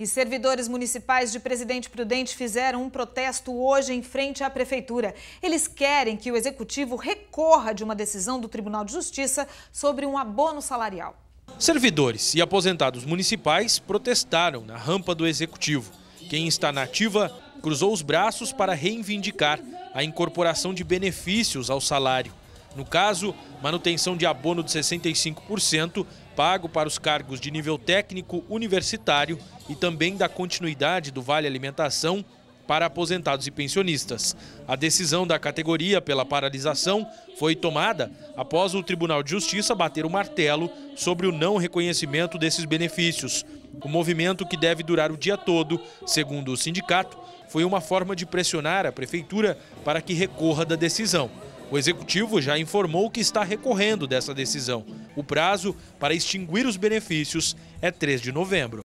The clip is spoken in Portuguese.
E servidores municipais de Presidente Prudente fizeram um protesto hoje em frente à prefeitura. Eles querem que o executivo recorra de uma decisão do Tribunal de Justiça sobre um abono salarial. Servidores e aposentados municipais protestaram na rampa do executivo. Quem está na ativa cruzou os braços para reivindicar a incorporação de benefícios ao salário. No caso, manutenção de abono de 65% pago para os cargos de nível técnico universitário e também da continuidade do Vale Alimentação para aposentados e pensionistas. A decisão da categoria pela paralisação foi tomada após o Tribunal de Justiça bater o martelo sobre o não reconhecimento desses benefícios. O movimento, que deve durar o dia todo, segundo o sindicato, foi uma forma de pressionar a prefeitura para que recorra da decisão. O executivo já informou que está recorrendo dessa decisão. O prazo para extinguir os benefícios é 3 de novembro.